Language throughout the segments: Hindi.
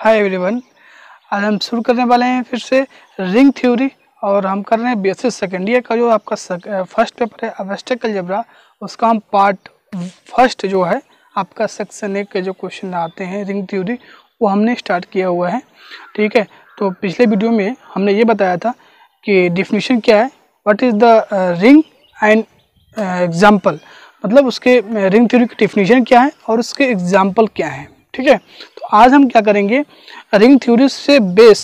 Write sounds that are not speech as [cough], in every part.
हाय एवरीवन आज हम शुरू करने वाले हैं फिर से रिंग थ्योरी और हम कर रहे हैं B S C second year का जो आपका फर्स्ट पेपर है अवेस्टिकल जबरा उसका हम पार्ट फर्स्ट जो है आपका सेक्शन एक के जो क्वेश्चन आते हैं रिंग थ्योरी वो हमने स्टार्ट किया हुआ है ठीक है तो पिछले वीडियो में हमने ये बताया था कि डिफिनीशन क्या है what is the ring and example मतलब उसके रिंग थ्योरी की डिफिनीशन क्या है और उसके एग्जाम्पल क्या हैं ठीक है आज हम क्या करेंगे रिंग थ्योरी से बेस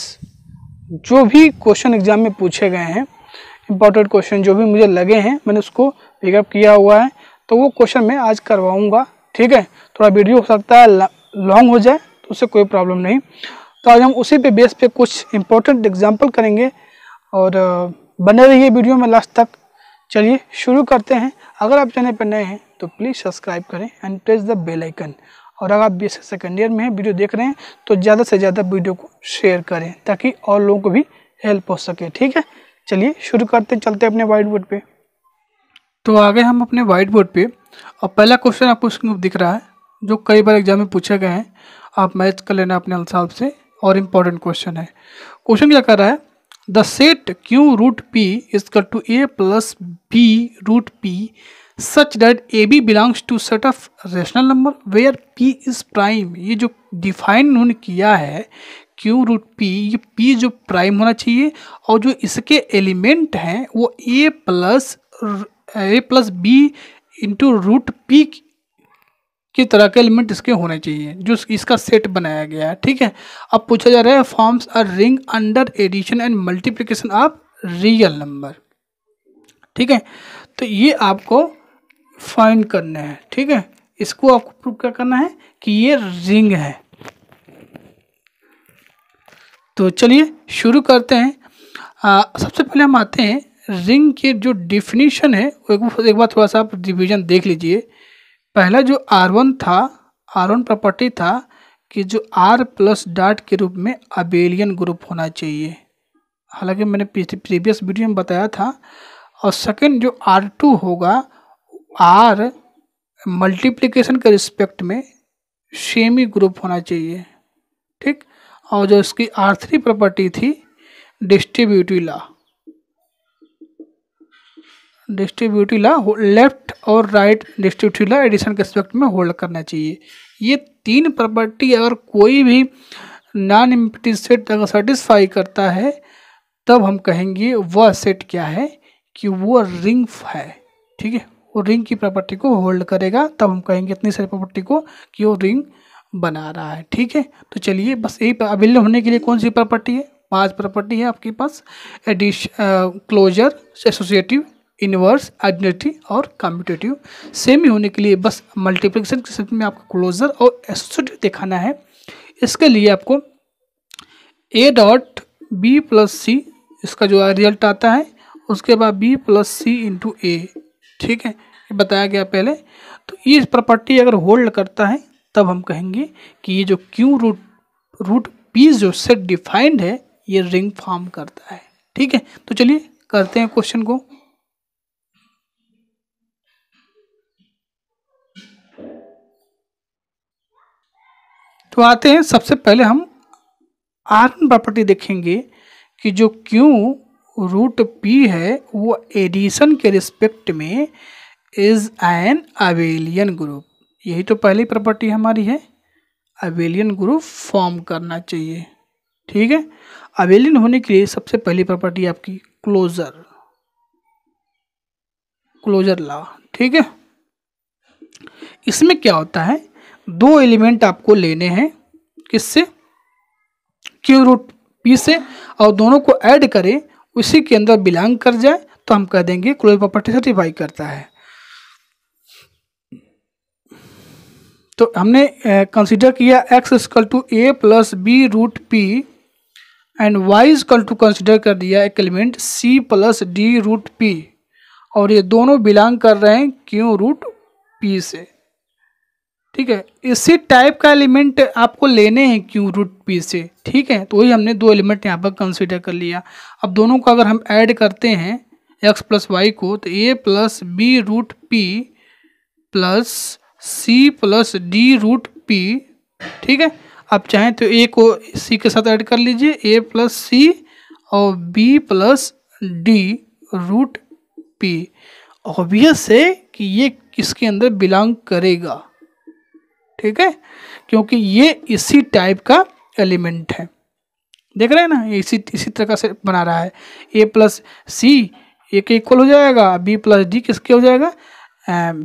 जो भी क्वेश्चन एग्जाम में पूछे गए हैं इम्पोर्टेंट क्वेश्चन जो भी मुझे लगे हैं मैंने उसको पिकअप किया हुआ है तो वो क्वेश्चन मैं आज करवाऊँगा ठीक है थोड़ा वीडियो हो सकता है लॉन्ग हो जाए तो उससे कोई प्रॉब्लम नहीं तो आज हम उसी पे बेस पे कुछ इम्पोर्टेंट एग्जाम्पल करेंगे और बने रहिए वीडियो में लास्ट तक चलिए शुरू करते हैं अगर आप चैनल पर नए हैं तो प्लीज़ सब्सक्राइब करें एंड प्रेस द बेलाइकन और अगर आप बी एस सेकेंड ईयर में वीडियो देख रहे हैं तो ज़्यादा से ज़्यादा वीडियो को शेयर करें ताकि और लोगों को भी हेल्प हो सके ठीक है चलिए शुरू करते चलते अपने वाइट बोर्ड पर तो आ गए हम अपने वाइट बोर्ड पर और पहला क्वेश्चन आपको उसमें दिख रहा है जो कई बार एग्जाम में पूछे गए हैं आप मैच कर लेना अपने अलसाब से और इम्पॉर्टेंट क्वेश्चन है क्वेश्चन क्या कर रहा है the set Q root P is equal to A plus B root P such that A B belongs to set of rational number where P is prime ये जो डिफाइन उन्होंने किया है क्यू रूट पी ये पी जो प्राइम होना चाहिए और जो इसके एलिमेंट हैं वो A plus A plus B into root P की तरह के एलिमेंट इसके होने चाहिए जो इसका सेट बनाया गया है ठीक है अब पूछा जा रहा है forms are ring under addition and multiplication of real number ठीक है तो ये आपको फाइंड करने हैं ठीक है इसको आपको प्रूव क्या करना है कि ये रिंग है तो चलिए शुरू करते हैं आ, सबसे पहले हम आते हैं रिंग के जो डिफिनीशन है एक, एक बार थोड़ा सा आप डिविजन देख लीजिए पहला जो आर वन था आर वन प्रॉपर्टी था कि जो आर प्लस डाट के रूप में अबेलियन ग्रुप होना चाहिए हालांकि मैंने प्रीवियस वीडियो में बताया था और सेकंड जो आर टू होगा आर मल्टीप्लिकेशन के रिस्पेक्ट में सेमी ग्रुप होना चाहिए ठीक और जो इसकी आर्थरी प्रॉपर्टी थी distributive law distributive law left और राइट डिस्ट्रीब्यूटिव ला एडिशन के रिस्पेक्ट में होल्ड करना चाहिए ये तीन प्रॉपर्टी अगर कोई भी नॉन इम्पिटी सेट अगर सेटिस्फाई करता है तब हम कहेंगे वह सेट क्या है कि वो रिंग है ठीक है वो रिंग की प्रॉपर्टी को होल्ड करेगा तब हम कहेंगे इतनी सारी प्रॉपर्टी को कि वो रिंग बना रहा है ठीक है तो चलिए बस यही अवेलेबल होने के लिए कौन सी प्रॉपर्टी है पांच प्रॉपर्टी है आपके पास addition closure associative inverse identity और कम्पिटेटिव सेम ही होने के लिए बस मल्टीप्लिकेशन के सेट में आपको क्लोजर और एसोसिएटिव दिखाना है इसके लिए आपको A dot B plus C इसका जो रिजल्ट आता है उसके बाद B plus C into A ठीक है ये बताया गया पहले तो ये प्रॉपर्टी अगर होल्ड करता है तब हम कहेंगे कि ये जो क्यू रूट रूट पी जो सेट डिफाइंड है ये रिंग फॉर्म करता है ठीक है तो चलिए करते हैं क्वेश्चन को तो आते हैं सबसे पहले हम आर्न प्रॉपर्टी देखेंगे कि जो क्यू रूट पी है वो एडिशन के रिस्पेक्ट में इज एन अवेलियन ग्रुप यही तो पहली प्रॉपर्टी हमारी है अवेलियन ग्रुप फॉर्म करना चाहिए ठीक है अवेलियन होने के लिए सबसे पहली प्रॉपर्टी आपकी क्लोजर क्लोजर लॉ ठीक है इसमें क्या होता है दो एलिमेंट आपको लेने हैं किससे क्यू रूट पी से और दोनों को ऐड करें उसी के अंदर बिलोंग कर जाए तो हम कह देंगे क्लोज प्रॉपर्टी सर्टिफाई करता है तो हमने कंसिडर किया X is equal to A plus B root P and Y is equal to consider कर दिया एक element C plus D root P और ये दोनों बिलोंग कर रहे हैं क्यों रूट पी से ठीक है इसी टाइप का एलिमेंट आपको लेने हैं क्यू रूट पी से ठीक है तो वही हमने दो एलिमेंट यहाँ पर कंसिडर कर लिया अब दोनों को अगर हम ऐड करते हैं एक्स प्लस वाई को तो A plus B root P plus C plus D root P ठीक है आप चाहें तो ए को सी के साथ ऐड कर लीजिए ए प्लस सी और B plus D root P obvious है कि ये किसके अंदर बिलोंग करेगा ठीक है क्योंकि ये इसी टाइप का एलिमेंट है देख रहे हैं ना ये इसी इसी तरह से बना रहा है ए प्लस सी ए के इक्वल हो जाएगा बी प्लस डी किसके हो जाएगा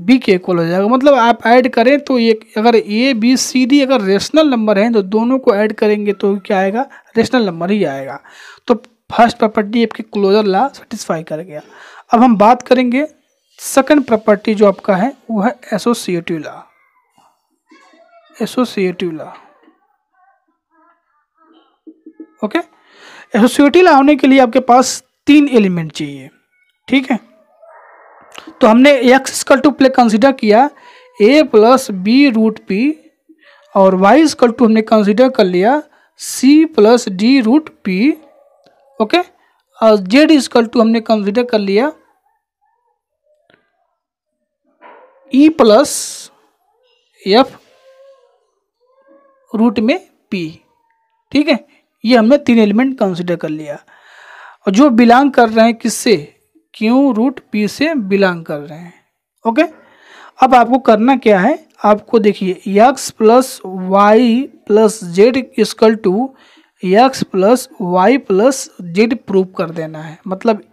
बी के इक्वल हो जाएगा मतलब आप ऐड करें तो ये अगर ए बी सी डी अगर रेशनल नंबर हैं तो दोनों को ऐड करेंगे तो क्या आएगा रेशनल नंबर ही आएगा तो फर्स्ट प्रॉपर्टी आपकी क्लोजर ला सेटिस्फाई कर गया अब हम बात करेंगे सेकंड प्रॉपर्टी जो आपका है वो है associative law associative law okay associative law होने के लिए आपके पास तीन एलिमेंट चाहिए ठीक है तो हमने एक्स स्कल टू प्ले कंसिडर किया A plus B root P और वाई स्कल टू हमने कंसिडर कर लिया C plus D root P okay और जेड स्कल टू हमने कंसिडर कर लिया ई प्लस एफ रूट में पी ठीक है ये हमने तीन एलिमेंट कंसिडर कर लिया और जो बिलोंग कर रहे हैं किससे क्यों रूट पी से बिलोंग कर रहे हैं ओके अब आपको करना क्या है आपको देखिए X plus Y plus Z equal to X plus Y plus Z prove कर देना है मतलब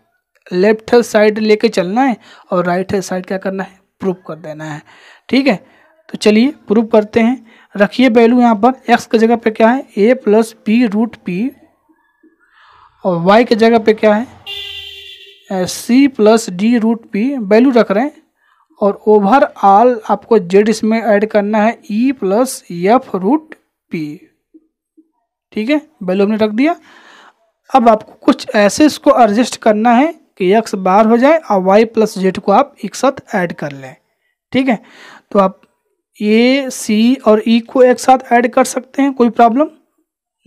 लेफ्ट हैंड साइड लेके चलना है और राइट हैंड साइड क्या करना है प्रूव कर देना है ठीक है तो चलिए प्रूव करते हैं रखिए वैल्यू यहाँ पर एक्स के जगह पे क्या है A plus B root P और वाई के जगह पे क्या है C plus D root P value रख रहे हैं और ओवरऑल आपको जेड इसमें ऐड करना है E plus F root P ठीक है वैल्यू हमने रख दिया अब आपको कुछ ऐसे इसको एडजस्ट करना है कि x बाहर हो जाए और वाई प्लस जेड को आप एक साथ ऐड कर लें ठीक है तो आप ए सी और ई e को एक साथ ऐड कर सकते हैं कोई प्रॉब्लम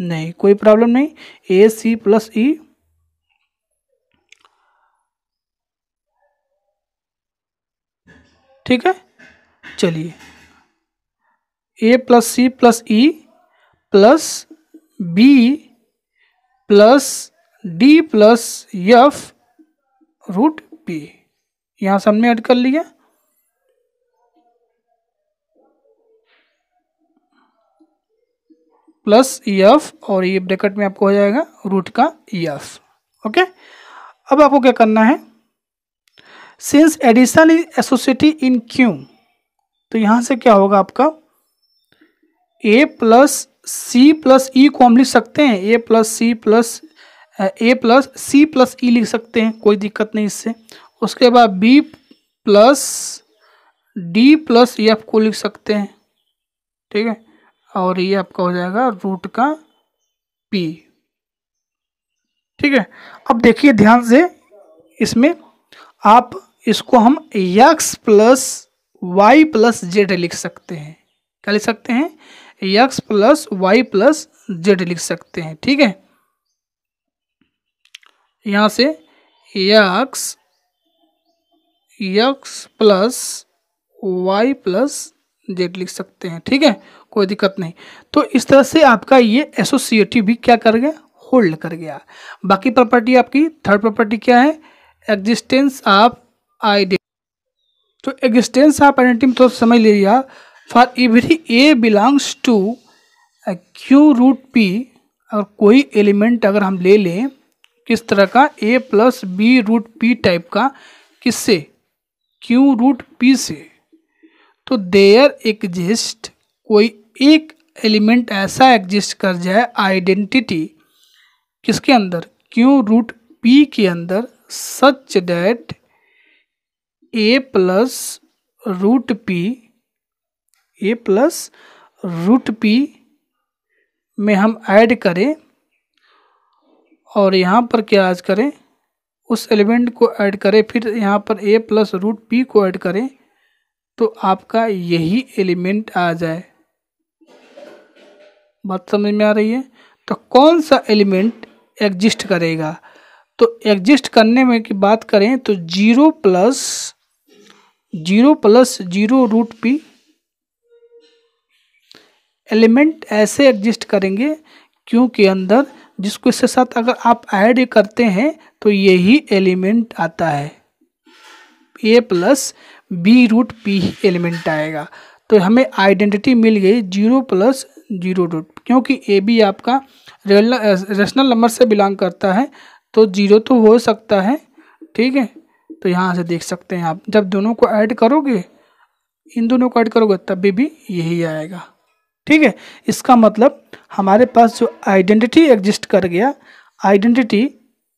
नहीं कोई प्रॉब्लम नहीं ए सी प्लस ई ठीक है चलिए A plus C plus E plus B plus D plus F root P यहाँ सामने ऐड कर लिया प्लस ई एफ और ये e ब्रैकेट में आपको हो जाएगा रूट का ई एफ ओके अब आपको क्या करना है since addition is associative in Q तो यहाँ से क्या होगा आपका ए प्लस सी प्लस ई को हम लिख सकते हैं A plus C plus A plus C plus E लिख सकते हैं कोई दिक्कत नहीं इससे उसके बाद B plus D plus F को लिख सकते हैं ठीक है और ये आपका हो जाएगा रूट का पी ठीक है अब देखिए ध्यान से इसमें आप इसको हम X plus Y plus Z लिख सकते हैं क्या लिख सकते हैं X plus Y plus Z लिख सकते हैं ठीक है यहाँ से X X plus Y plus Z लिख सकते हैं ठीक है कोई दिक्कत नहीं तो इस तरह से आपका ये एसोसिएटिव भी क्या कर गया होल्ड कर गया बाकी प्रॉपर्टी आपकी थर्ड प्रॉपर्टी क्या है एग्जिस्टेंस ऑफ आइडेंटिटी तो एग्जिस्टेंस ऑफ आइडेंटिटी तो समझ लीजिए for every A belongs to Q root P अगर कोई एलिमेंट अगर हम ले लें किस तरह का A plus B root P type का किससे क्यू रूट पी से तो देयर एग्जिस्ट कोई एक एलिमेंट ऐसा एग्जिस्ट कर जाए आइडेंटिटी किसके अंदर क्यों रूट पी के अंदर such that A plus root P A plus root P में हम ऐड करें और यहाँ पर क्या आज करें उस एलिमेंट को ऐड करें फिर यहाँ पर ए प्लस रूट पी को ऐड करें तो आपका यही एलिमेंट आ जाए बात समझ में आ रही है तो कौन सा एलिमेंट एग्जिस्ट करेगा तो एग्जिस्ट करने में की बात करें तो zero plus zero plus zero root P element ऐसे एग्जिस्ट करेंगे क्योंकि अंदर जिसको इसके साथ अगर आप ऐड करते हैं तो यही एलिमेंट आता है A plus B root P element आएगा तो हमें आइडेंटिटी मिल गई जीरो प्लस जीरो रूट क्योंकि ए बी आपका रेशनल नंबर से बिलोंग करता है तो जीरो तो हो सकता है ठीक है तो यहाँ से देख सकते हैं आप जब दोनों को ऐड करोगे इन दोनों को ऐड करोगे तभी भी यही आएगा ठीक है इसका मतलब हमारे पास जो आइडेंटिटी एग्जिस्ट कर गया आइडेंटिटी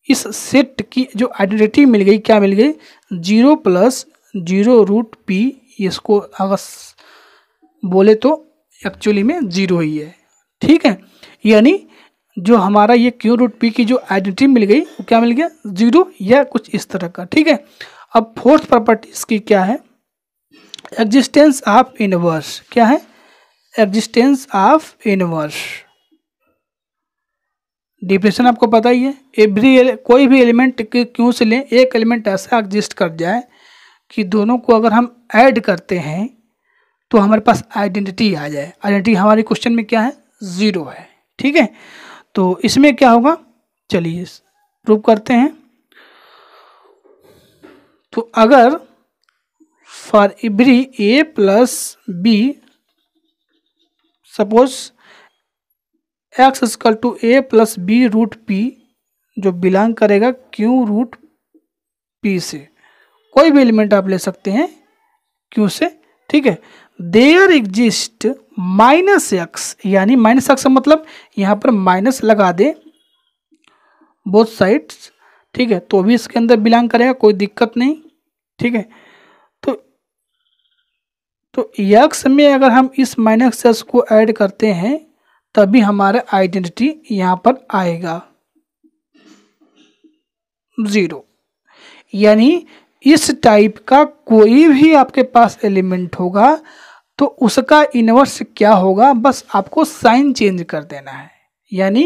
इस सेट की जो आइडेंटिटी मिल गई क्या मिल गई zero plus zero root P इसको अगर बोले तो एक्चुअली में ज़ीरो ही है ठीक है यानी जो हमारा ये क्यू रूट पी की जो आइडेंटिटी मिल गई वो क्या मिल गया ज़ीरो या कुछ इस तरह का ठीक है अब फोर्थ प्रॉपर्टी इसकी क्या है एग्जिस्टेंस ऑफ इनवर्स क्या है एग्जिस्टेंस ऑफ इनवर्स डिप्रेशन आपको पता ही है एवरी कोई भी एलिमेंट क्यों से लें एक एलिमेंट ऐसा एग्जिस्ट कर जाए कि दोनों को अगर हम ऐड करते हैं तो हमारे पास आइडेंटिटी आ जाए आइडेंटिटी हमारे क्वेश्चन में क्या है ज़ीरो है ठीक है तो इसमें क्या होगा चलिए प्रूव करते हैं तो अगर for every A plus B suppose X equal to A plus B root P जो बिलोंग करेगा क्यू रूट पी से कोई भी एलिमेंट आप ले सकते हैं क्यू से ठीक है देयर एग्जिस्ट माइनस एक्स यानी माइनस एक्स मतलब यहाँ पर माइनस लगा दे बोथ साइड्स ठीक है तो भी इसके अंदर बिलोंग करेगा कोई दिक्कत नहीं ठीक है तो तो यक्स में अगर हम इस माइनस एक्स को ऐड करते हैं तभी हमारा आइडेंटिटी यहाँ पर आएगा ज़ीरो यानी इस टाइप का कोई भी आपके पास एलिमेंट होगा तो उसका इनवर्स क्या होगा बस आपको साइन चेंज कर देना है यानी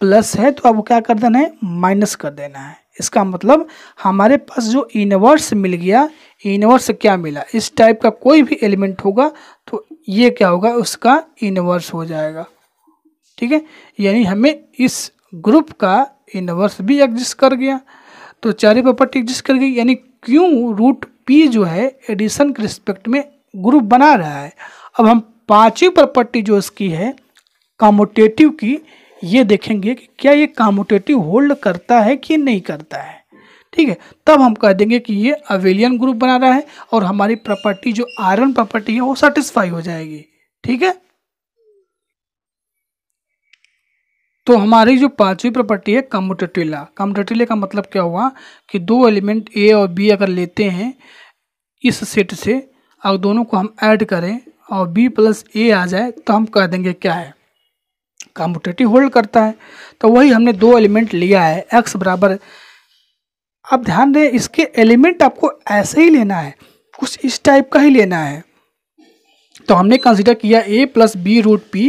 प्लस है तो आपको क्या कर देना है माइनस कर देना है इसका मतलब हमारे पास जो इनवर्स मिल गया इनवर्स क्या मिला इस टाइप का कोई भी एलिमेंट होगा तो ये क्या होगा उसका इनवर्स हो जाएगा ठीक है यानी हमें इस ग्रुप का इनवर्स भी एग्जिस्ट कर गया तो चारों प्रॉपर्टी एग्जिस्ट कर गई यानी क्यों रूट पी जो है एडिशन के रिस्पेक्ट में ग्रुप बना रहा है अब हम पांचवी प्रॉपर्टी जो इसकी है कामोटेटिव की ये देखेंगे कि क्या ये कामोटेटिव होल्ड करता है कि नहीं करता है ठीक है तब हम कह देंगे कि ये अवेलियन ग्रुप बना रहा है और हमारी प्रॉपर्टी जो आयरन प्रॉपर्टी है वो सेटिस्फाई हो जाएगी ठीक है तो हमारी जो पांचवी प्रॉपर्टी है कम्यूटेटिला कम्यूटेटिला का मतलब क्या हुआ कि दो एलिमेंट ए और बी अगर लेते हैं इस सेट से अगर दोनों को हम ऐड करें और बी प्लस ए आ जाए तो हम कह देंगे क्या है कम्यूटेटिव होल्ड करता है तो वही हमने दो एलिमेंट लिया है एक्स बराबर अब ध्यान दें इसके एलिमेंट आपको ऐसे ही लेना है कुछ इस टाइप का ही लेना है तो हमने कंसिडर किया A plus B root P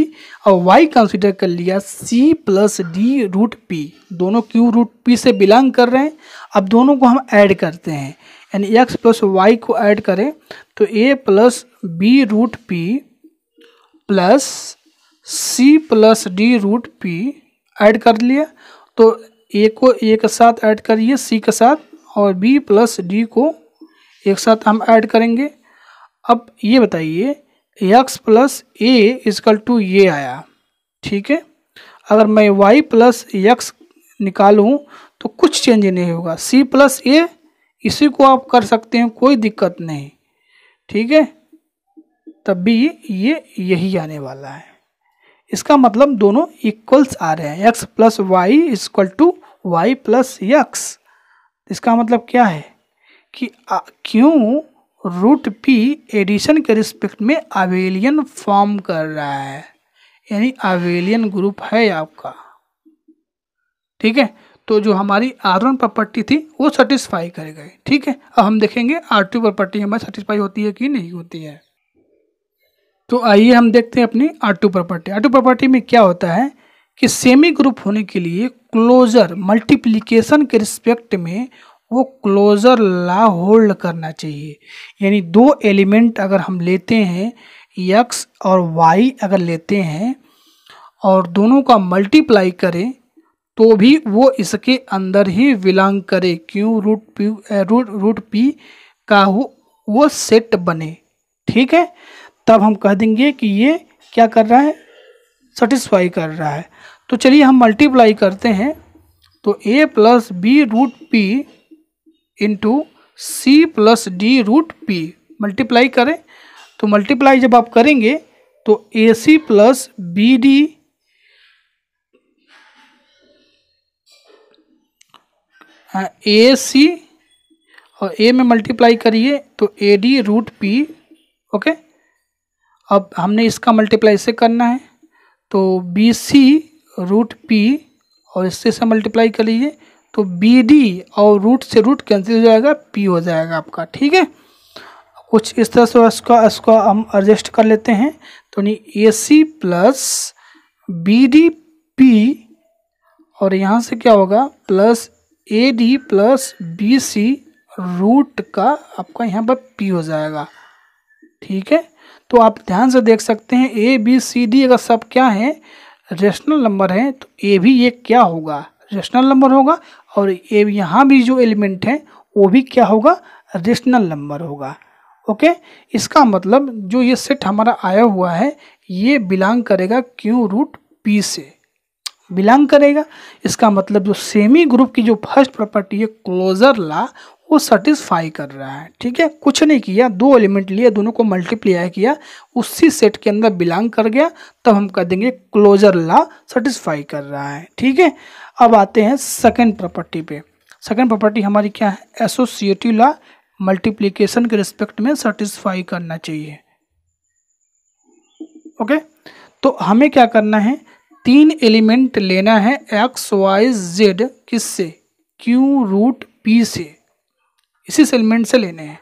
और वाई कंसिडर कर लिया C plus D root P दोनों क्यू रूट पी से बिलोंग कर रहे हैं अब दोनों को हम ऐड करते हैं यानी एक्स प्लस वाई को ऐड करें तो A plus B root P plus C plus D root P add कर लिया तो ए को ए के साथ ऐड करिए सी के साथ और बी प्लस डी को एक साथ हम ऐड करेंगे अब ये बताइए X plus A is equal to ये आया ठीक है अगर मैं वाई प्लस एक्स निकालूँ तो कुछ चेंज नहीं होगा सी प्लस ए इसी को आप कर सकते हैं कोई दिक्कत नहीं ठीक है तब भी ये यही आने वाला है इसका मतलब दोनों इक्वल्स आ रहे हैं x plus Y equal to Y plus X इसका मतलब क्या है कि क्यों रूट पी एडिशन के रिस्पेक्ट में अवेलियन फॉर्म कर रहा है यानी अवेलियन ग्रुप है आपका ठीक है तो जो हमारी आर वन प्रॉपर्टी थी वो सेटिस्फाई कर गए ठीक है अब हम देखेंगे आर टू प्रॉपर्टी हमारी सेटिस्फाई होती है कि नहीं होती है तो आइए हम देखते हैं अपनी R two property R two property में क्या होता है कि सेमी ग्रुप होने के लिए क्लोजर मल्टीप्लीकेशन के रिस्पेक्ट में वो क्लोज़र ला होल्ड करना चाहिए यानी दो एलिमेंट अगर हम लेते हैं यक्स और वाई अगर लेते हैं और दोनों का मल्टीप्लाई करें तो भी वो इसके अंदर ही बिलोंग करे क्यों root P root root P का हो वो सेट बने ठीक है तब हम कह देंगे कि ये क्या कर रहा है सेटिस्फाई कर रहा है तो चलिए हम मल्टीप्लाई करते हैं तो A plus B root P into C plus D root P multiply करें तो मल्टीप्लाई जब आप करेंगे तो A C plus B D A C और ए में मल्टीप्लाई करिए तो A D root P okay अब हमने इसका मल्टीप्लाई से करना है तो बी सी रूट पी और इससे से मल्टीप्लाई करिए तो बी डी और रूट से रूट कैंसिल हो जाएगा पी हो जाएगा आपका ठीक है कुछ इस तरह से इसका इसका हम एडजस्ट कर लेते हैं तो यानी A C plus B D P और यहाँ से क्या होगा plus A D plus B C root का आपका यहाँ पर पी हो जाएगा ठीक है तो आप ध्यान से देख सकते हैं ए बी सी डी अगर सब क्या है रेशनल नंबर है तो ए भी ये क्या होगा रेशनल नंबर होगा और ये यहाँ भी जो एलिमेंट है वो भी क्या होगा रेशनल नंबर होगा ओके इसका मतलब जो ये सेट हमारा आया हुआ है ये बिलोंग करेगा क्यू रूट पी से बिलोंग करेगा इसका मतलब जो सेमी ग्रुप की जो फर्स्ट प्रॉपर्टी है क्लोजर ला वो सेटिस्फाई कर रहा है ठीक है कुछ नहीं किया दो एलिमेंट लिए दोनों को मल्टीप्लाई किया उसी सेट के अंदर बिलोंग कर गया तब हम कह देंगे क्लोजर ला सेटिस्फाई कर रहा है ठीक है अब आते हैं सेकेंड प्रॉपर्टी पे सेकेंड प्रॉपर्टी हमारी क्या है एसोसिएटिव लॉ मल्टीप्लीकेशन के रिस्पेक्ट में सेटिस्फाई करना चाहिए ओके तो हमें क्या करना है तीन एलिमेंट लेना है एक्स वाई जेड किससे क्यू रूट पी से इसी एलिमेंट से लेने हैं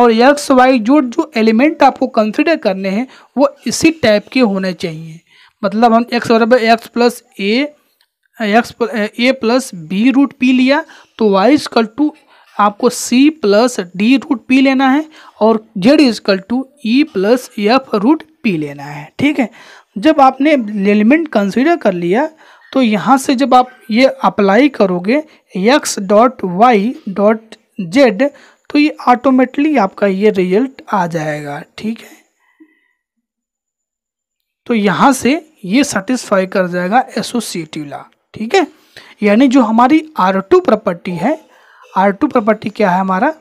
और एक्स वाई जो जो एलिमेंट आपको कंसिडर करने हैं वो इसी टाइप के होने चाहिए मतलब हम एक्स बराबर X plus A X A plus B root P लिया तो वाई इजकल टू आपको C plus D root P लेना है और Z equal to E plus F root P लेना है ठीक है जब आपने एलिमेंट कंसीडर कर लिया तो यहाँ से जब आप ये अप्लाई करोगे X dot Y dot Z तो ये ऑटोमेटिकली आपका ये रिजल्ट आ जाएगा ठीक है तो यहाँ से ये सेटिस्फाई कर जाएगा एसोसिएटिव ला ठीक है यानी जो हमारी आर टू प्रॉपर्टी है आर टू प्रॉपर्टी क्या है हमारा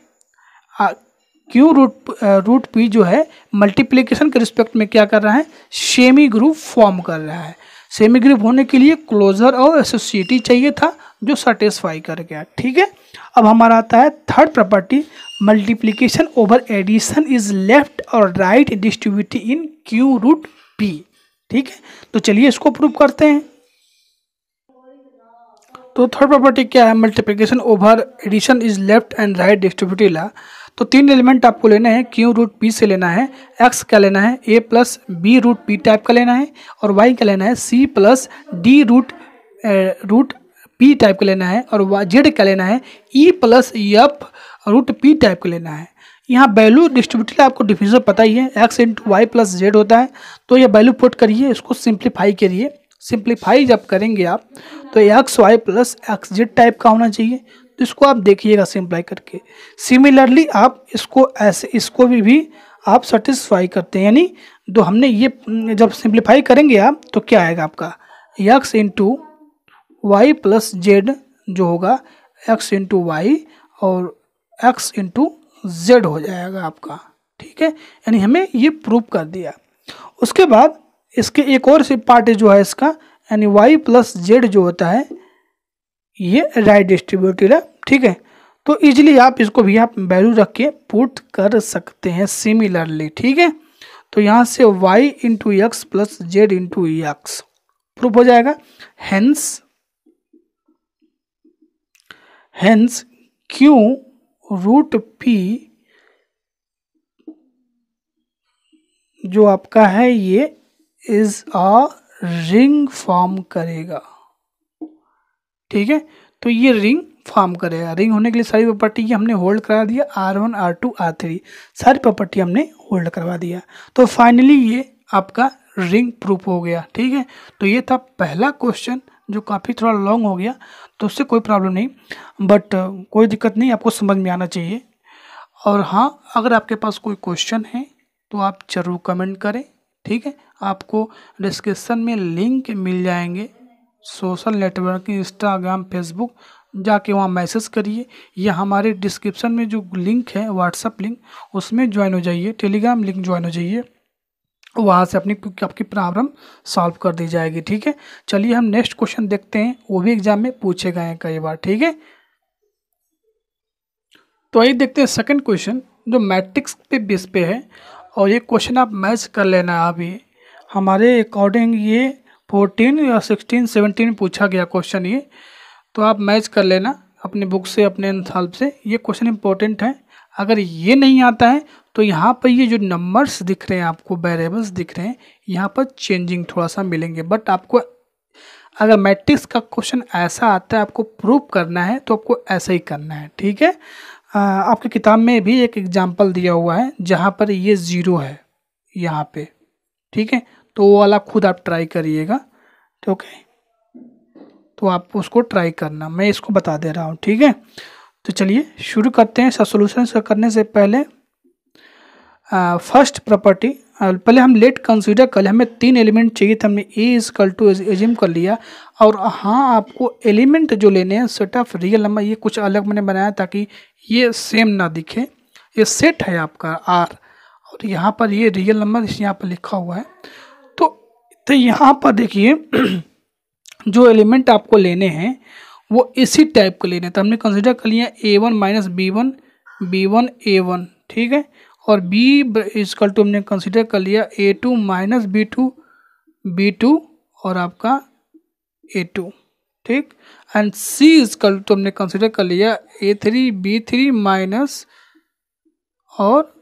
क्यू रूट रूट पी जो है मल्टीप्लीकेशन के रिस्पेक्ट में क्या कर रहा है सेमी ग्रुप फॉर्म कर रहा है सेमी ग्रुप होने के लिए क्लोजर और एसोसिएटी चाहिए था जो सेटिस्फाई कर गया ठीक है अब हमारा आता है third property multiplication over addition is left और right distributive in Q root P ठीक है तो चलिए इसको प्रूव करते हैं तो थर्ड प्रॉपर्टी क्या है multiplication over addition is left and right distributive law तो तीन एलिमेंट आपको लेने हैं क्यू रूट पी से लेना है एक्स का लेना है A plus B root P type का लेना है और वाई का लेना है C plus D root root P type का लेना है और जेड का लेना है E plus F root P type का लेना है यहाँ वैल्यू डिस्ट्रीब्यूटेड आपको डिफिजर पता ही है X into Y plus Z होता है तो यह वैल्यू पुट करिए इसको सिंप्लीफाई करिए सिंप्लीफाई जब करेंगे आप तो X Y plus X Z type का होना चाहिए तो इसको आप देखिएगा सिंप्लाई करके सिमिलरली आप इसको ऐसे इसको भी भी आप सेटिस्फाई करते हैं यानी तो हमने ये जब सिंप्लीफाई करेंगे आप तो क्या आएगा आपका X into Y plus Z जो होगा एक्स इंटू वाई और एक्स इंटू जेड हो जाएगा आपका ठीक है यानी हमें ये प्रूव कर दिया उसके बाद इसके एक और से पार्ट जो है इसका यानी वाई प्लस जेड जो होता है ये राइट डिस्ट्रीब्यूटेड है ठीक है तो इजीली आप इसको भी आप वैल्यू रख के पुट कर सकते हैं सिमिलरली ठीक है तो यहाँ से y into X plus Z into X proof हो जाएगा hence hence q root P जो आपका है ये इज आ रिंग फॉर्म करेगा ठीक है तो ये रिंग फॉर्म करेगा रिंग होने के लिए सारी प्रॉपर्टी की हमने होल्ड करा दिया R one R two R three सारी प्रॉपर्टी हमने होल्ड करवा दिया तो फाइनली ये आपका रिंग प्रूफ हो गया ठीक है तो ये था पहला क्वेश्चन जो काफ़ी थोड़ा लॉन्ग हो गया तो उससे कोई प्रॉब्लम नहीं बट uh, कोई दिक्कत नहीं आपको समझ में आना चाहिए और हाँ अगर आपके पास कोई क्वेश्चन है तो आप ज़रूर कमेंट करें ठीक है आपको डिस्क्रिप्सन में लिंक मिल जाएंगे सोशल नेटवर्किंग इंस्टाग्राम फेसबुक जाके वहाँ मैसेज करिए या हमारे डिस्क्रिप्शन में जो लिंक है व्हाट्सअप लिंक उसमें ज्वाइन हो जाइए टेलीग्राम लिंक ज्वाइन हो जाइए वहाँ से अपनी आपकी प्रॉब्लम सॉल्व कर दी जाएगी ठीक है चलिए हम नेक्स्ट क्वेश्चन देखते हैं वो भी एग्जाम में पूछे गए हैं कई बार ठीक है तो यही देखते हैं सेकंड क्वेश्चन जो मैट्रिक्स पे बेस पे है और ये क्वेश्चन आप मैच कर लेना अभी हमारे अकॉर्डिंग ये फोर्टीन या सिक्सटीन सेवनटीन पूछा गया क्वेश्चन ये तो आप मैच कर लेना अपने बुक से अपने अनुसार से ये क्वेश्चन इंपॉर्टेंट है अगर ये नहीं आता है तो यहाँ पर ये जो नंबर्स दिख रहे हैं आपको वेरेबल्स दिख रहे हैं यहाँ पर चेंजिंग थोड़ा सा मिलेंगे बट आपको अगर मैट्रिक्स का क्वेश्चन ऐसा आता है आपको प्रूव करना है तो आपको ऐसा ही करना है ठीक है आपकी किताब में भी एक एग्जाम्पल दिया हुआ है जहाँ पर ये ज़ीरो है यहाँ पे ठीक है तो वो वाला खुद आप ट्राई करिएगा ठीक तो आप उसको ट्राई करना मैं इसको बता दे रहा हूँ ठीक है तो चलिए शुरू करते हैं सोल्यूशन करने से पहले फर्स्ट प्रॉपर्टी पहले हम लेट कंसीडर कर हमें तीन एलिमेंट चाहिए थे हमने ए इजकल टू एजिम कर लिया और हाँ आपको एलिमेंट जो लेने हैं सेट ऑफ रियल नंबर ये कुछ अलग मैंने बनाया ताकि ये सेम ना दिखे ये सेट है आपका आर और यहाँ पर ये रियल नंबर यहाँ पर लिखा हुआ है तो तो यहाँ पर देखिए [clears throat] जो एलिमेंट आपको लेने हैं वो इसी टाइप के लेने तो हमने कंसिडर कर लिया A one minus B one B one A one ठीक है और b इसकल टू हमने कंसिडर कर लिया A two minus B two B two और आपका ए टू ठीक एंड c इसकल टू हमने कंसिडर कर लिया A three B three minus और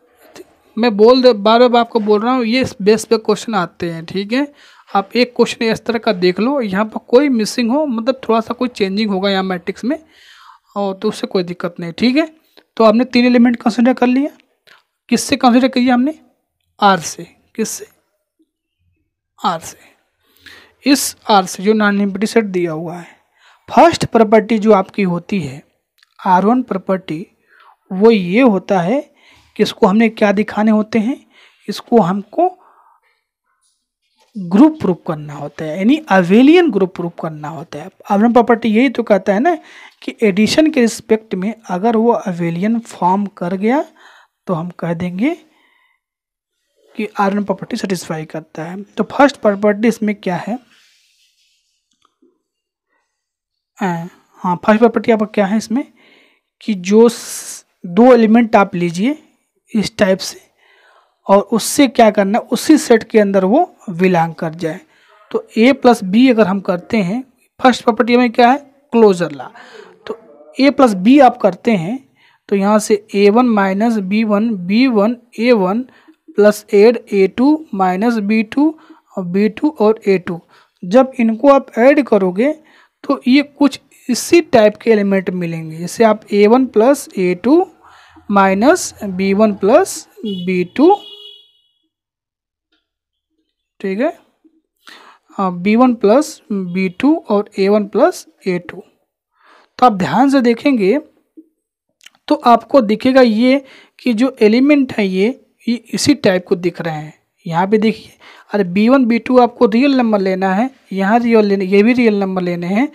मैं बोल दे बार बार आपको बोल रहा हूँ ये बेस पे क्वेश्चन आते हैं ठीक है आप एक क्वेश्चन इस तरह का देख लो यहाँ पर कोई मिसिंग हो मतलब थोड़ा सा कोई चेंजिंग होगा यहाँ मैट्रिक्स में और तो उससे कोई दिक्कत नहीं ठीक है तो आपने तीन एलिमेंट कंसिडर कर लिया किससे कंसीडर करिए हमने आर से किससे आर से इस आर से जो नॉन लिमिटी सेट दिया हुआ है फर्स्ट प्रॉपर्टी जो आपकी होती है आर वन प्रॉपर्टी वो ये होता है कि इसको हमने क्या दिखाने होते हैं इसको हमको ग्रुप प्रूफ करना होता है यानी अवेलियन ग्रुप प्रूफ करना होता है आवरण प्रॉपर्टी यही तो कहता है ना कि एडिशन के रिस्पेक्ट में अगर वो अवेलियन फॉर्म कर गया तो हम कह देंगे कि आर एन प्रॉपर्टी सेटिस्फाई करता है तो फर्स्ट प्रॉपर्टी इसमें क्या है आ, हाँ फर्स्ट प्रॉपर्टी आपका क्या है इसमें कि जो दो एलिमेंट आप लीजिए इस टाइप से और उससे क्या करना है उसी सेट के अंदर वो बिलोंग कर जाए तो ए प्लस बी अगर हम करते हैं फर्स्ट प्रॉपर्टी में क्या है क्लोजर ला तो ए प्लस बी आप करते हैं तो यहाँ से A one minus B one B one A one plus add A two minus B two और बी टू और ए टू जब इनको आप ऐड करोगे तो ये कुछ इसी टाइप के एलिमेंट मिलेंगे जैसे आप A one plus A two minus B one plus B two ठीक है B one plus B two और A one plus A two तो आप ध्यान से देखेंगे तो आपको दिखेगा ये कि जो एलिमेंट है ये ये इसी टाइप को दिख रहे हैं यहाँ पे देखिए अरे बी वन बी टू आपको रियल नंबर लेना है यहाँ रियल लेने ये भी रियल नंबर लेने हैं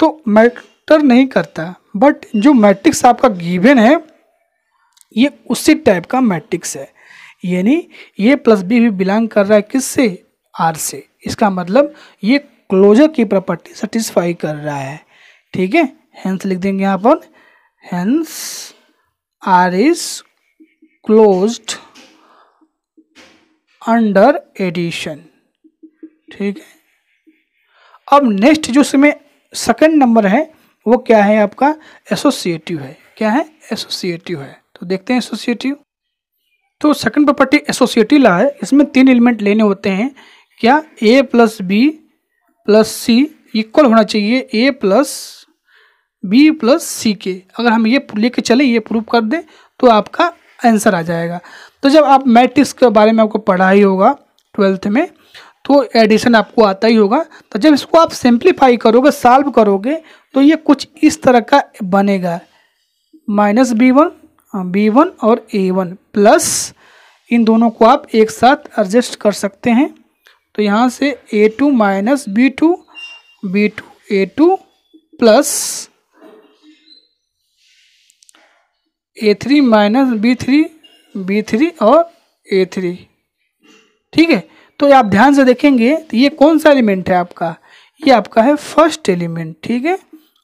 तो मैटर नहीं करता बट जो मैट्रिक्स आपका गिवन है ये उसी टाइप का मैट्रिक्स है यानी ये प्लस बी भी बिलोंग कर रहा है किससे आर से इसका मतलब ये क्लोजर की प्रॉपर्टी सेटिस्फाई कर रहा है ठीक है हेंस लिख देंगे यहाँ पर hence R is closed under addition ठीक है अब नेक्स्ट जो इसमें सेकंड नंबर है वो क्या है आपका एसोसिएटिव है क्या है एसोसिएटिव है तो देखते हैं एसोसिएटिव तो सेकंड प्रॉपर्टी एसोसिएटिव ला है इसमें तीन एलिमेंट लेने होते हैं क्या A plus B plus C equal होना चाहिए A plus B plus C के अगर हम ये लेके चले ये प्रूव कर दें तो आपका आंसर आ जाएगा तो जब आप मैट्रिक्स के बारे में आपको पढ़ा ही होगा ट्वेल्थ में तो एडिशन आपको आता ही होगा तो जब इसको आप सिंप्लीफाई करोगे सॉल्व करोगे तो ये कुछ इस तरह का बनेगा minus B one B one और ए वन प्लस इन दोनों को आप एक साथ एडजस्ट कर सकते हैं तो यहाँ से A two minus B two B two A two plus A three minus B three B three और ए थ्री ठीक है तो आप ध्यान से देखेंगे तो ये कौन सा एलिमेंट है आपका ये आपका है फर्स्ट एलिमेंट ठीक है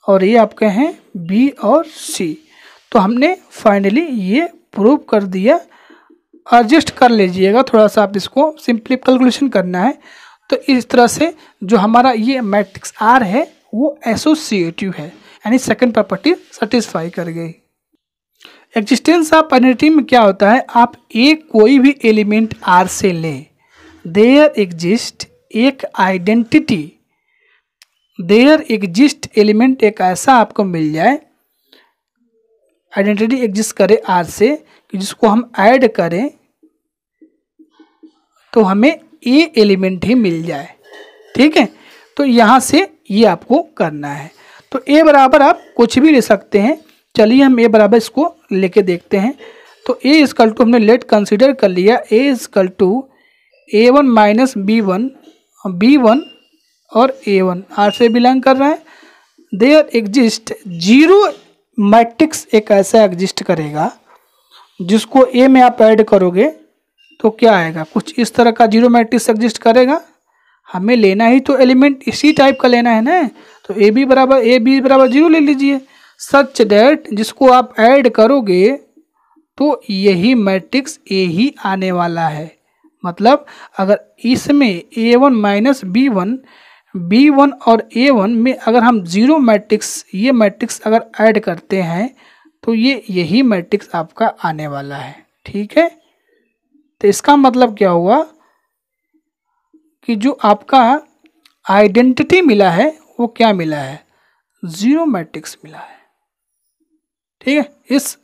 और ये आपके हैं बी और सी तो हमने फाइनली ये प्रूव कर दिया एडजस्ट कर लीजिएगा थोड़ा सा आप इसको सिंपली कैलकुलेशन करना है तो इस तरह से जो हमारा ये मैट्रिक्स आर है वो एसोसिएटिव है यानी सेकंड प्रॉपर्टी सेटिस्फाई कर गई एग्जिस्टेंस ऑफ पेनल्टी में क्या होता है आप एक कोई भी एलिमेंट आर से लें देयर एग्जिस्ट एक आइडेंटिटी देयर एग्जिस्ट एलिमेंट एक ऐसा आपको मिल जाए आइडेंटिटी एग्जिस्ट करे आर से कि जिसको हम ऐड करें तो हमें ए एलिमेंट ही मिल जाए ठीक है तो यहाँ से ये आपको करना है तो ए बराबर आप कुछ भी ले सकते हैं चलिए हम ए बराबर इसको लेके देखते हैं तो ए इसकल टू हमने लेट कंसिडर कर लिया A equal to A one minus B one B one और ए वन आर से बिलोंग कर रहा है देयर एग्जिस्ट जीरो मैट्रिक्स एक ऐसा एग्जिस्ट करेगा जिसको ए में आप ऐड करोगे तो क्या आएगा कुछ इस तरह का जीरो मैट्रिक्स एग्जिस्ट करेगा हमें लेना ही तो एलिमेंट इसी टाइप का लेना है ना तो ए बी बराबर ए बी बराबर जीरो ले लीजिए सच डेट जिसको आप ऐड करोगे तो यही मैट्रिक्स ए ही आने वाला है मतलब अगर इसमें A one minus B one B one और ए वन में अगर हम जीरो मैट्रिक्स ये मैट्रिक्स अगर ऐड करते हैं तो ये यही मैट्रिक्स आपका आने वाला है ठीक है तो इसका मतलब क्या हुआ कि जो आपका आइडेंटिटी मिला है वो क्या मिला है ज़ीरो मैट्रिक्स मिला है ठीक है इस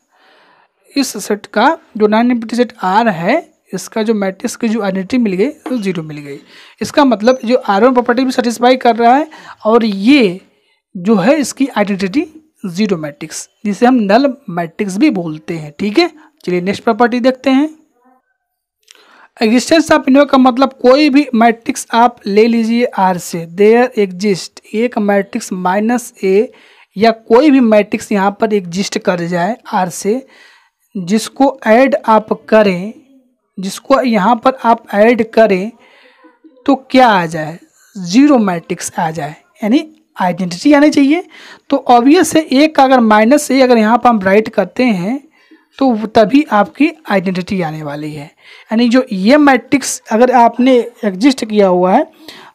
इस सेट का जो नॉन एम्प्टी सेट आर है इसका जो मैट्रिक्स की जो आइडेंटिटी मिल गई वो तो जीरो मिल गई इसका मतलब जो आर वन प्रॉपर्टी भी सेटिस्फाई कर रहा है और ये जो है इसकी आइडेंटिटी जीरो मैट्रिक्स जिसे हम नल मैट्रिक्स भी बोलते हैं ठीक है चलिए नेक्स्ट प्रॉपर्टी देखते हैं एग्जिस्टेंस ऑफ इनोवा का मतलब कोई भी मैट्रिक्स आप ले लीजिए आर से देयर एग्जिस्ट एक मैट्रिक्स माइनस ए या कोई भी मैट्रिक्स यहाँ पर एग्जिस्ट कर जाए आर से जिसको ऐड आप करें जिसको यहाँ पर आप ऐड करें तो क्या आ जाए ज़ीरो मैट्रिक्स आ जाए यानी आइडेंटिटी आनी चाहिए तो ऑब्वियस है एक का अगर माइनस ए अगर यहाँ पर हम राइट करते हैं तो तभी आपकी आइडेंटिटी आने वाली है यानी जो ये मैट्रिक्स अगर आपने एग्जिस्ट किया हुआ है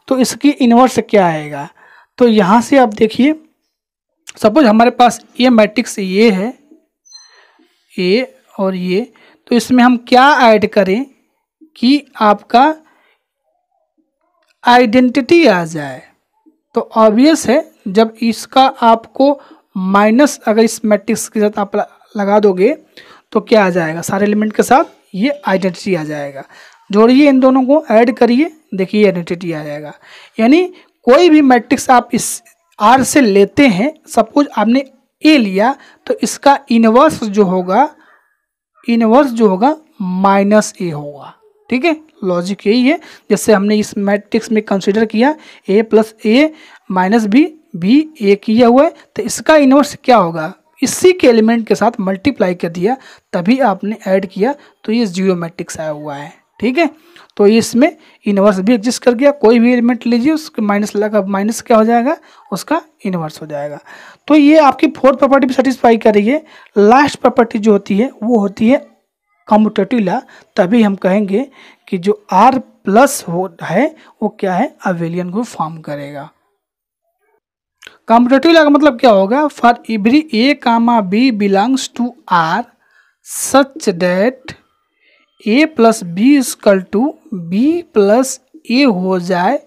तो इसकी इन्वर्स क्या आएगा तो यहाँ से आप देखिए सपोज हमारे पास ये मैट्रिक्स ये है ए और ये तो इसमें हम क्या ऐड करें कि आपका आइडेंटिटी आ जाए तो ऑब्वियस है जब इसका आपको माइनस अगर इस मैट्रिक्स के साथ आप लगा दोगे तो क्या आ जाएगा सारे एलिमेंट के साथ ये आइडेंटिटी आ जाएगा जोड़िए इन दोनों को ऐड करिए देखिए आइडेंटिटी आ जाएगा यानी कोई भी मैट्रिक्स आप इस आर से लेते हैं सपोज आपने ए लिया तो इसका इनवर्स जो होगा इनवर्स जो होगा माइनस ए होगा ठीक है लॉजिक यही है जैसे हमने इस मैट्रिक्स में कंसिडर किया A plus A minus B B A किया हुआ है तो इसका इनवर्स क्या होगा इसी के एलिमेंट के साथ मल्टीप्लाई कर दिया तभी आपने ऐड किया तो ये जियो मैट्रिक्स आया हुआ है ठीक है तो इसमें इन्वर्स भी एग्जिस्ट कर गया कोई भी एलिमेंट लीजिए उसके माइनस लगा माइनस क्या हो जाएगा उसका इन्वर्स हो जाएगा तो ये आपकी फोर्थ प्रॉपर्टी भी सेटिस्फाई करिए लास्ट प्रॉपर्टी जो होती है वो होती है कम्यूटेटिव ला तभी हम कहेंगे कि जो आर प्लस हो है वो क्या है अवेलियन को फॉर्म करेगा कम्यूटेटिव ला का मतलब क्या होगा for every A comma B belongs to R such that A plus B equal to B plus A हो जाए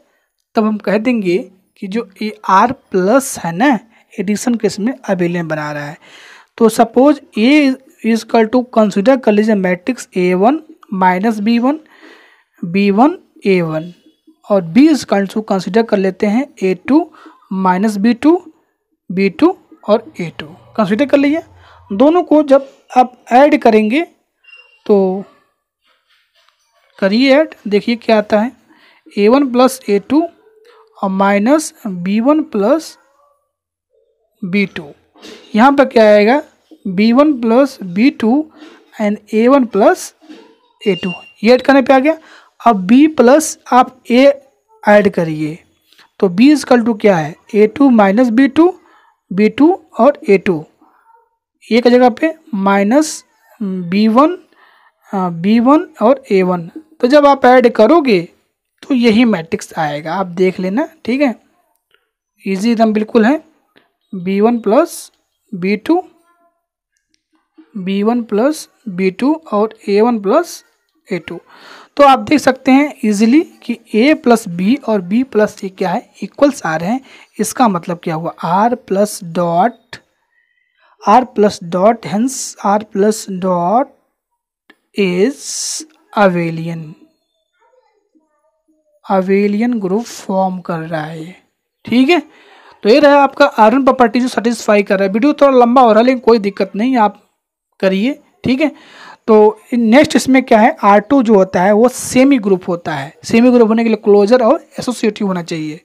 तब हम कह देंगे कि जो ए आर प्लस है ना एडिशन के इसमें अवेलेबल बना रहा है तो suppose A is equal to consider कर लीजिए matrix A one minus B one B one A one और बी इजकल टू कंसिडर कर लेते हैं A two minus B two B two और ए टू कंसिडर कर लीजिए दोनों को जब आप ऐड करेंगे तो करिए ऐड देखिए क्या आता है A one plus A two और minus B one plus B two यहाँ पर क्या आएगा B one plus B two and A one plus A two ये ऐड करने पे आ गया अब b प्लस आप a ऐड करिए तो b इजकल टू क्या है a2 two minus B two B two और a2 टू एक जगह पे minus B one B one और a1 तो जब आप ऐड करोगे तो यही मैट्रिक्स आएगा आप देख लेना ठीक है इजी एकदम बिल्कुल है B one plus B two B one plus B two और A one plus A two तो आप देख सकते हैं इजीली कि ए प्लस बी और बी प्लस सी क्या है इक्वल्स आ रहे हैं इसका मतलब क्या हुआ R plus dot R plus dot hence R plus dot is abelian abelian group form कर रहा है ठीक है तो ये रहा आपका आयरन प्रॉपर्टी जो सेटिस्फाई कर रहा है वीडियो थोड़ा लंबा हो रहा है लेकिन कोई दिक्कत नहीं आप करिए ठीक है तो नेक्स्ट इसमें क्या है आर टू जो होता है वो सेमी ग्रुप होता है सेमी ग्रुप होने के लिए क्लोजर और एसोसिएटिव होना चाहिए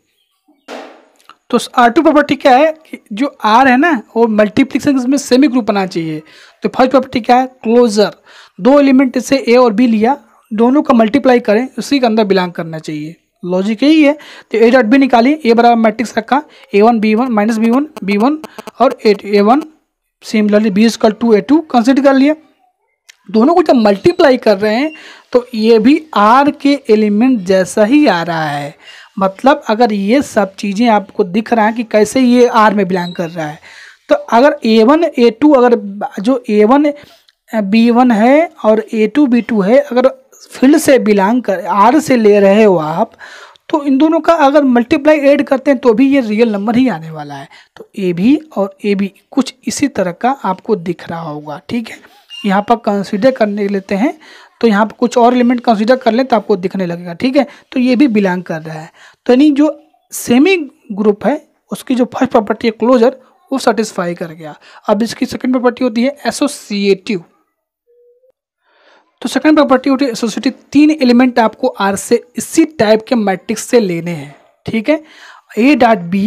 तो आर टू प्रॉपर्टी क्या है कि जो आर है ना वो मल्टीप्लिकेशन में सेमी ग्रुप होना चाहिए तो फर्स्ट प्रॉपर्टी क्या है क्लोजर दो एलिमेंट इसे ए और बी लिया दोनों का मल्टीप्लाई करें उसी के अंदर बिलोंग करना चाहिए लॉजिक यही है तो ए डॉट बी निकाली ए बराबर मैट्रिक्स रखा A one B one minus B one B one और A A one similarly B is equal to A two consider कर लिया दोनों को जब मल्टीप्लाई कर रहे हैं तो ये भी आर के एलिमेंट जैसा ही आ रहा है मतलब अगर ये सब चीज़ें आपको दिख रहा है कि कैसे ये आर में बिलोंग कर रहा है तो अगर ए वन ए टू अगर जो ए वन बी वन है और ए टू बी टू है अगर फील्ड से बिलोंग कर आर से ले रहे हो आप तो इन दोनों का अगर मल्टीप्लाई ऐड करते हैं तो भी ये रियल नंबर ही आने वाला है तो ए बी और ए बी कुछ इसी तरह का आपको दिख रहा होगा ठीक है यहाँ पर कंसिडर करने लेते हैं तो यहाँ पर कुछ और एलिमेंट कंसिडर कर लें तो आपको दिखने लगेगा ठीक है तो ये भी बिलोंग कर रहा है तो यानी जो सेमी ग्रुप है उसकी जो फर्स्ट प्रॉपर्टी है क्लोजर वो सेटिस्फाई कर गया अब इसकी सेकेंड प्रॉपर्टी होती है एसोसिएटिव तो सेकंड प्रॉपर्टी होती है एसोसिएटिव तीन एलिमेंट आपको आर से इसी टाइप के मैट्रिक्स से लेने हैं ठीक है A dot B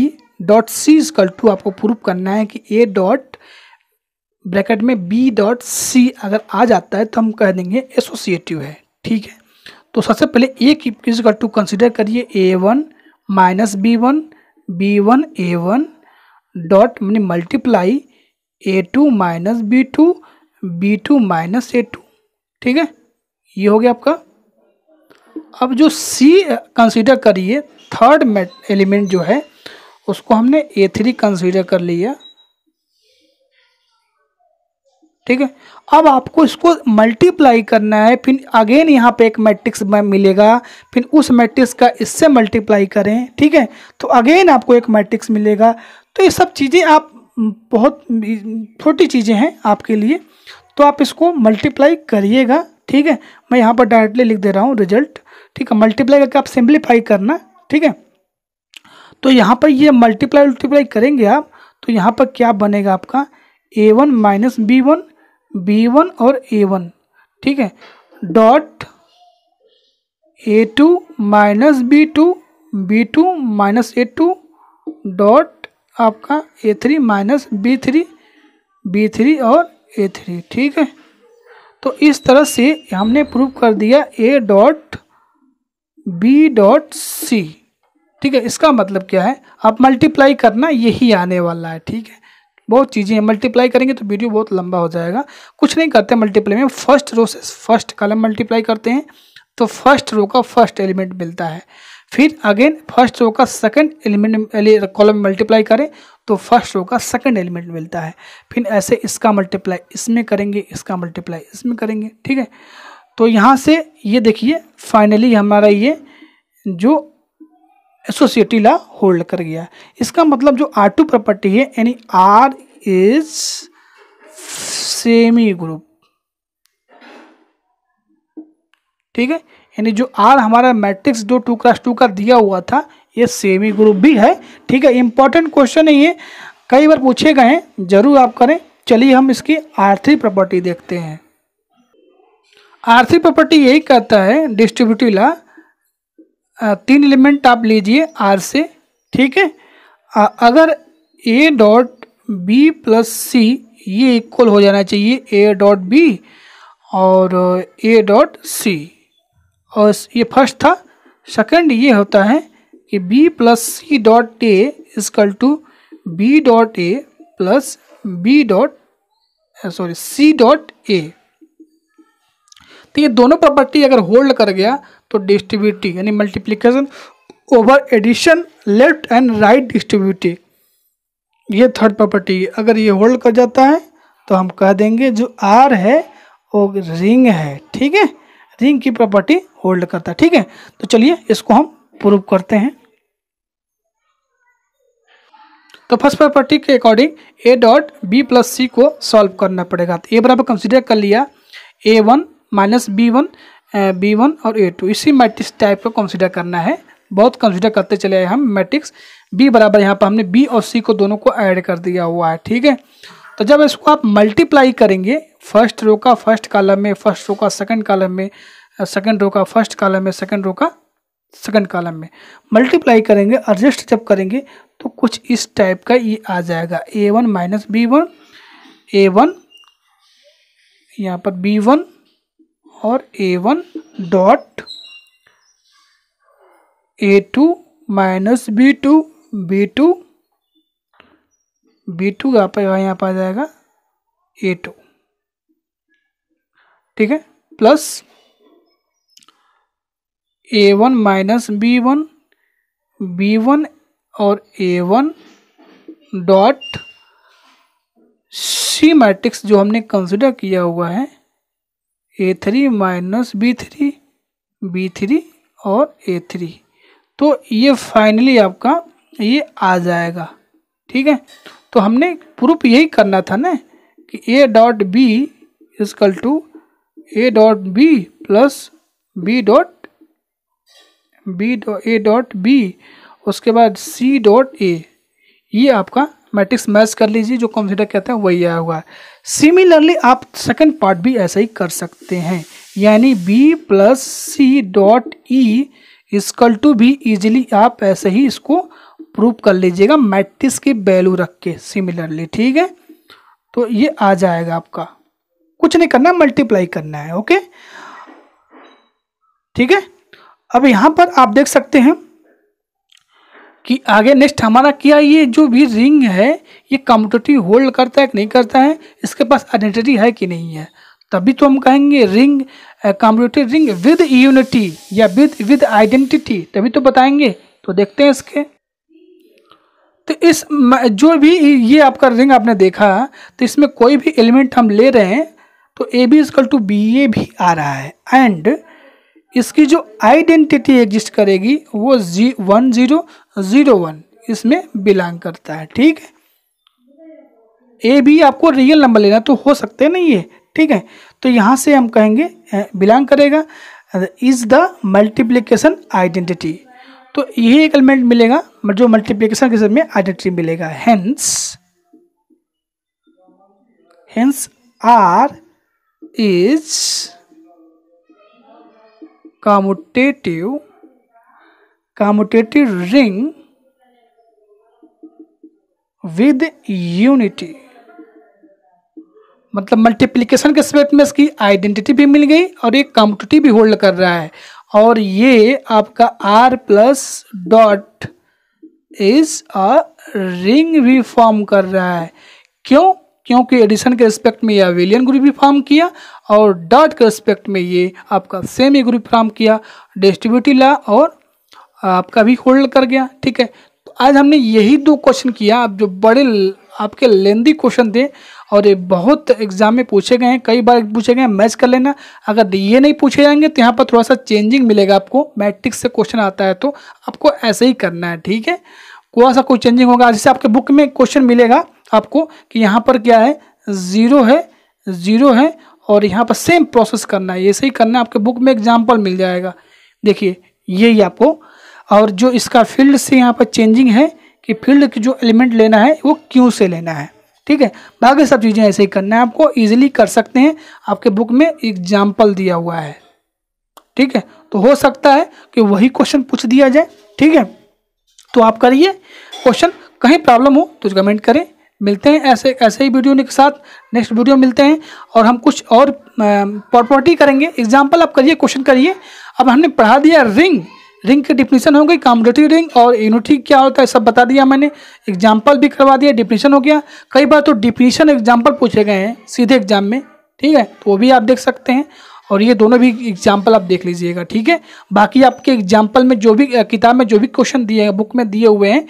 dot C is equal to आपको प्रूव करना है कि ए डॉट ब्रैकेट में बी डॉट सी अगर आ जाता है तो हम कह देंगे एसोसिएटिव है ठीक है तो सबसे पहले ए की इजकल टू कंसिडर करिए A one minus B one B one A one dot multiply A two minus B two B two minus A two ठीक है ये हो गया आपका अब जो सी कंसीडर करिए थर्ड एलिमेंट जो है उसको हमने ए थ्री कंसीडर कर लिया ठीक है अब आपको इसको मल्टीप्लाई करना है फिर अगेन यहाँ पे एक मैट्रिक्स मिलेगा फिर उस मैट्रिक्स का इससे मल्टीप्लाई करें ठीक है तो अगेन आपको एक मैट्रिक्स मिलेगा तो ये सब चीज़ें आप बहुत छोटी चीज़ें हैं आपके लिए तो आप इसको मल्टीप्लाई करिएगा ठीक है मैं यहाँ पर डायरेक्टली लिख दे रहा हूँ रिजल्ट ठीक है मल्टीप्लाई करके आप सिंप्लीफाई करना ठीक है तो यहाँ पर ये मल्टीप्लाई मल्टीप्लाई करेंगे आप तो यहाँ पर क्या बनेगा आपका A one minus B one B one और ए वन ठीक है dot A two minus B two B two minus A two dot आपका A three minus B three B three और ए थ्री ठीक है तो इस तरह से हमने प्रूव कर दिया A dot B dot C ठीक है इसका मतलब क्या है आप मल्टीप्लाई करना यही आने वाला है ठीक है बहुत चीज़ें हैं मल्टीप्लाई करेंगे तो वीडियो बहुत लंबा हो जाएगा कुछ नहीं करते मल्टीप्लाई में फर्स्ट रो से फर्स्ट कॉलम मल्टीप्लाई करते हैं तो फर्स्ट रो का फर्स्ट एलिमेंट मिलता है फिर अगेन फर्स्ट रो का सेकंड एलिमेंट कॉलम मल्टीप्लाई करें तो फर्स्ट रो का सेकंड एलिमेंट मिलता है फिर ऐसे इसका मल्टीप्लाई इसमें करेंगे इसका मल्टीप्लाई इसमें करेंगे ठीक है तो यहाँ से ये देखिए फाइनली हमारा ये जो एसोसिएटी ला होल्ड कर गया इसका मतलब जो आर टू प्रॉपर्टी है यानी आर इज सेमी ग्रुप ठीक है यानी जो आर हमारा मैट्रिक्स जो टू क्लास टू का दिया हुआ था ये सेमी ग्रुप भी है ठीक है इंपॉर्टेंट क्वेश्चन है ये कई बार पूछे गए हैं जरूर आप करें चलिए हम इसकी आर्थिक प्रॉपर्टी देखते हैं आर्थिक प्रॉपर्टी यही कहता है डिस्ट्रीब्यूटिव ला तीन एलिमेंट आप लीजिए आर से ठीक है अगर A dot B plus C ये इक्वल हो जाना चाहिए ए डॉट बी और ए डॉट सी और ये फर्स्ट था सेकंड ये होता है कि b plus C dot A is equal to B dot A plus B dot sorry C dot A तो ये दोनों प्रॉपर्टी अगर होल्ड कर गया तो डिस्ट्रीब्यूटिव यानी multiplication over addition left and right distributive ये थर्ड प्रॉपर्टी अगर ये होल्ड कर जाता है तो हम कह देंगे जो आर है वो रिंग है ठीक है रिंग की प्रॉपर्टी होल्ड करता है ठीक है तो चलिए इसको हम प्रूव करते हैं तो फर्स्ट प्रॉपर्टी के according A dot B plus C को सॉल्व करना पड़ेगा तो ए बराबर कंसिडर कर लिया A one minus B one B one और ए टू इसी मैट्रिक्स टाइप को कंसिडर करना है बहुत कंसिडर करते चले आए हम मैट्रिक्स बी बराबर यहाँ पर हमने बी और सी को दोनों को ऐड कर दिया हुआ है ठीक है तो जब इसको आप मल्टीप्लाई करेंगे फर्स्ट रो का फर्स्ट कॉलम में फर्स्ट रो का सेकंड कॉलम में सेकंड रो का फर्स्ट कॉलम में सेकंड रो का सेकंड कॉलम में मल्टीप्लाई करेंगे एडजस्ट जब करेंगे तो कुछ इस टाइप का ये आ जाएगा A one minus B one A one यहाँ पर बी वन और A one dot A two minus B two B two B two B two पर आ जाएगा ए टू ठीक है plus A one minus B one B one और A one dot C matrix जो हमने कंसिडर किया हुआ है A three minus B three B three और ए थ्री तो ये फाइनली आपका ये आ जाएगा ठीक है तो हमने प्रूफ यही करना था ना कि A dot B is equal to A dot B plus B dot B A dot B उसके बाद सी डॉट ए ये आपका मैट्रिक्स मैच कर लीजिए जो कंसिडर कहते हैं वही आया हुआ है सिमिलरली आप सेकंड पार्ट भी ऐसा ही कर सकते हैं यानी B plus C dot E is equal to भी इजिली आप ऐसे ही इसको प्रूव कर लीजिएगा मैट्रिक्स की वैल्यू रख के सिमिलरली ठीक है तो ये आ जाएगा आपका कुछ नहीं करना मल्टीप्लाई करना है ओके ठीक है अब यहां पर आप देख सकते हैं कि आगे नेक्स्ट हमारा क्या ये जो भी रिंग है ये कम्युनिटी होल्ड करता है कि नहीं करता है इसके पास आइडेंटिटी है कि नहीं है तभी तो हम कहेंगे ring community ring with unity या विद विद आइडेंटिटी तभी तो बताएंगे तो देखते हैं इसके तो इस जो भी ये आपका रिंग आपने देखा तो इसमें कोई भी एलिमेंट हम ले रहे हैं तो A B is equal to B A भी आ रहा है एंड इसकी जो आइडेंटिटी एग्जिस्ट करेगी वो G one zero zero one इसमें बिलोंग करता है ठीक है ए बी आपको रियल नंबर लेना तो हो सकते नहीं है ठीक है तो यहाँ से हम कहेंगे बिलोंग करेगा इज द मल्टीप्लीकेशन आइडेंटिटी तो यही एक एलिमेंट मिलेगा जो मल्टीप्लीकेशन के सब में आइडेंटिटी मिलेगा hence hence R is commutative commutative ring with unity मतलब मल्टीप्लीकेशन के स्पेक्ट में इसकी आइडेंटिटी भी मिल गई और एक कॉम्पिटिटिव भी होल्ड कर रहा है और ये आपका R plus dot is a ring भी फॉर्म कर रहा है क्यों क्योंकि एडिशन के रिस्पेक्ट में यह विलियन ग्रुप भी फॉर्म किया और डॉट के रिस्पेक्ट में ये आपका सेम ही ग्रुप फॉर्म किया डिस्ट्रीब्यूटी ला और आपका भी होल्ड कर गया ठीक है तो आज हमने यही दो क्वेश्चन किया आप जो बड़े आपके लेंदी क्वेश्चन थे और ये बहुत एग्जाम में पूछे गए हैं कई बार पूछे गए हैं मैच कर लेना अगर ये नहीं पूछे जाएंगे तो यहाँ पर थोड़ा सा चेंजिंग मिलेगा आपको मैट्रिक्स से क्वेश्चन आता है तो आपको ऐसे ही करना है ठीक है कोई सा कोई चेंजिंग होगा जैसे आपके बुक में क्वेश्चन मिलेगा आपको कि यहाँ पर क्या है ज़ीरो है ज़ीरो है और यहाँ पर सेम प्रोसेस करना है ऐसे ही करना है आपके बुक में एग्जाम्पल मिल जाएगा देखिए यही आपको और जो इसका फील्ड से यहाँ पर चेंजिंग है कि फील्ड की जो एलिमेंट लेना है वो क्यू से लेना है ठीक है बाकी सब चीज़ें ऐसे ही करना है आपको ईजिली कर सकते हैं आपके बुक में एग्जाम्पल दिया हुआ है ठीक है तो हो सकता है कि वही क्वेश्चन पूछ दिया जाए ठीक है तो आप करिए क्वेश्चन कहीं प्रॉब्लम हो तो कमेंट करें मिलते हैं ऐसे ऐसे ही वीडियो के साथ नेक्स्ट वीडियो मिलते हैं और हम कुछ और प्रॉपर्टी करेंगे एग्जाम्पल आप करिए क्वेश्चन करिए अब हमने पढ़ा दिया रिंग रिंग के डिफिनेशन हो गई कॉम्पिटेटिव रिंग और यूनिटी क्या होता है सब बता दिया मैंने एग्जाम्पल भी करवा दिया डिफिनेशन हो गया कई बार तो डिफिनीशन एग्जाम्पल पूछे गए हैं सीधे एग्जाम में ठीक है तो वो भी आप देख सकते हैं और ये दोनों भी एग्जाम्पल आप देख लीजिएगा ठीक है बाकी आपके एग्जाम्पल में जो भी किताब में जो भी क्वेश्चन दिए हैं बुक में दिए हुए हैं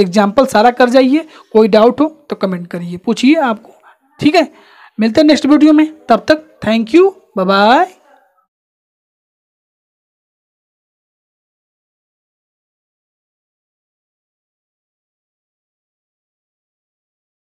एग्जाम्पल सारा कर जाइए कोई डाउट हो तो कमेंट करिए पूछिए आपको ठीक है मिलते हैं नेक्स्ट वीडियो में तब तक थैंक यू बाय